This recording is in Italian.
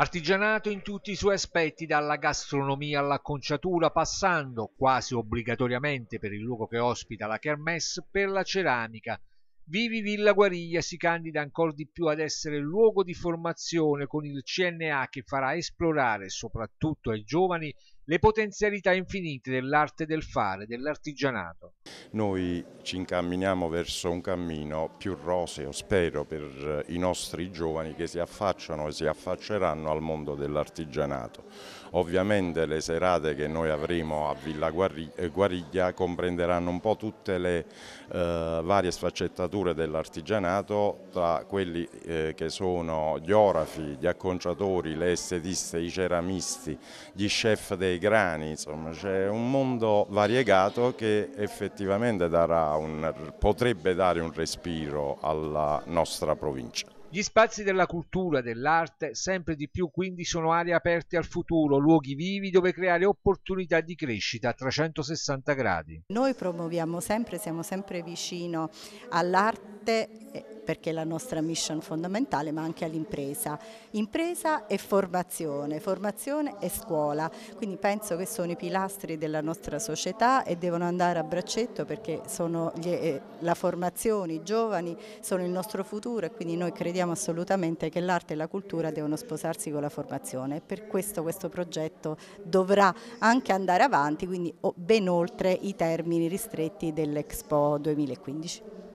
Artigianato in tutti i suoi aspetti, dalla gastronomia all'acconciatura, passando quasi obbligatoriamente per il luogo che ospita la Kermesse, per la ceramica. Vivi Villa Guariglia si candida ancora di più ad essere luogo di formazione con il CNA che farà esplorare soprattutto ai giovani le potenzialità infinite dell'arte del fare, dell'artigianato. Noi ci incamminiamo verso un cammino più roseo, spero, per eh, i nostri giovani che si affacciano e si affacceranno al mondo dell'artigianato. Ovviamente le serate che noi avremo a Villa eh, Guariglia comprenderanno un po' tutte le eh, varie sfaccettature dell'artigianato, tra quelli eh, che sono gli orafi, gli acconciatori, le estetiste, i ceramisti, gli chef dei dei grani, insomma c'è un mondo variegato che effettivamente un, potrebbe dare un respiro alla nostra provincia. Gli spazi della cultura, dell'arte, sempre di più quindi sono aree aperte al futuro, luoghi vivi dove creare opportunità di crescita a 360 gradi. Noi promuoviamo sempre, siamo sempre vicino all'arte perché è la nostra mission fondamentale, ma anche all'impresa. Impresa e formazione, formazione e scuola, quindi penso che sono i pilastri della nostra società e devono andare a braccetto perché gli, eh, la formazione, i giovani sono il nostro futuro e quindi noi crediamo assolutamente che l'arte e la cultura devono sposarsi con la formazione per questo questo progetto dovrà anche andare avanti, quindi ben oltre i termini ristretti dell'Expo 2015.